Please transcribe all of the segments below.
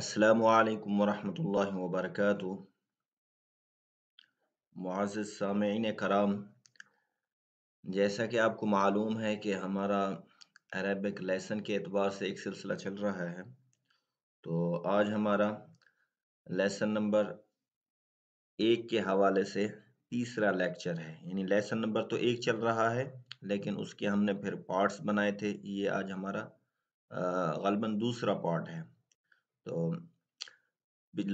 अस्सलाम वालेकुम वबरकत मुआज़ सामीन कराम जैसा कि आपको मालूम है कि हमारा अरबिक लेसन के अतबार से एक सिलसिला चल रहा है तो आज हमारा लेसन नंबर एक के हवाले से तीसरा लेक्चर है यानी लेसन नंबर तो एक चल रहा है लेकिन उसके हमने फिर पार्ट्स बनाए थे ये आज हमारा गलबन दूसरा पार्ट है तो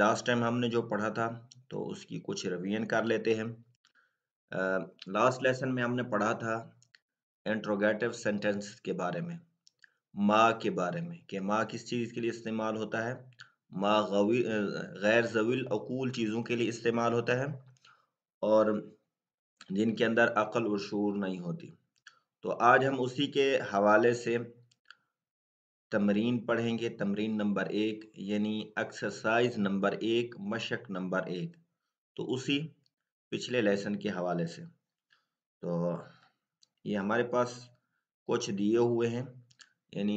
लास्ट टाइम हमने जो पढ़ा था तो उसकी कुछ रिवीजन कर लेते हैं लास्ट लेसन में हमने पढ़ा था इंट्रोगेटिव सेंटेंस के बारे में माँ के बारे में कि माँ किस चीज़ के लिए इस्तेमाल होता है माँ गैर जवील अकूल चीज़ों के लिए इस्तेमाल होता है और जिनके अंदर अकल और शूर नहीं होती तो आज हम उसी के हवाले से तमरीन पढ़ेंगे तमरीन नंबर एक यानी एक्सरसाइज नंबर एक मशक नंबर एक तो उसी पिछले लेसन के हवाले से तो ये हमारे पास कुछ दिए हुए हैं यानी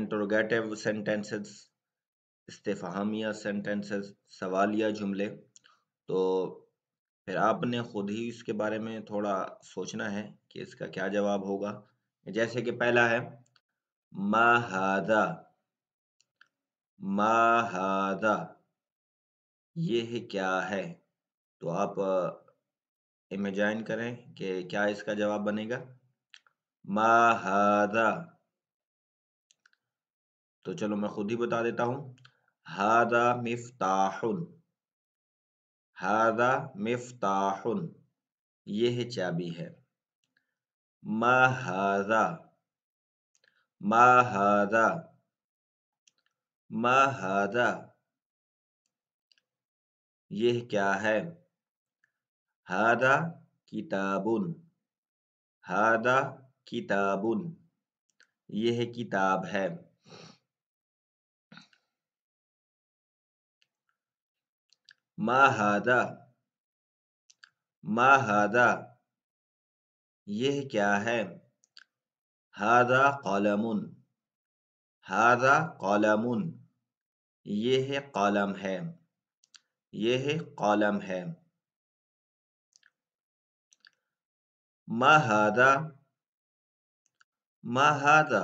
इंट्रोगेटिव सेंटेंसेस इस्तेफहामिया सेंटेंसेस सवालिया जुमले तो फिर आपने खुद ही इसके बारे में थोड़ा सोचना है कि इसका क्या जवाब होगा जैसे कि पहला है ما हादा ये है क्या है तो आप इमेजाइन करें कि क्या इसका जवाब बनेगा मा तो चलो मैं खुद ही बता देता हूं हादा मिफ्ताहुन हादा मिफ्ताहुन यह चाबी है मा Mahada. Mahada. यह क्या है हादा किताबुन हादा किताबुन यह किताब है मा हादा यह क्या है हादा कलमुन हादा कलम ये है कलम है ये है कलम है महादा महादा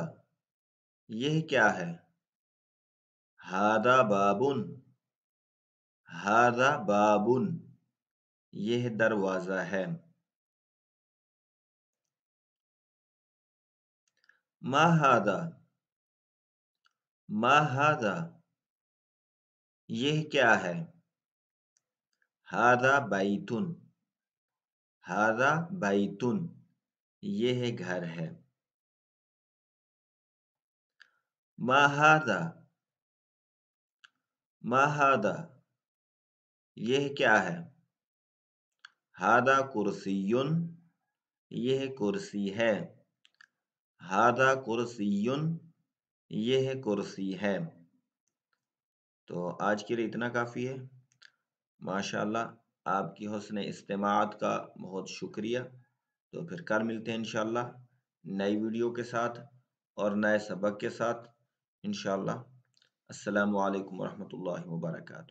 यह क्या है हादा बाबुन हादा बाबुन यह दरवाज़ा है माहा माहा यह क्या है हादा बैतुन हादा बैतुन यह घर है माहा माहा यह क्या है हादा कुर्सी यह कुर्सी है हादा कुर्सी ये है कुर्सी है तो आज के लिए इतना काफ़ी है माशाल्लाह आपकी हौसने इस्तेमात का बहुत शुक्रिया तो फिर कल मिलते हैं इंशाल्लाह नई वीडियो के साथ और नए सबक के साथ इंशाल्लाह असलकम वरहमल वर्का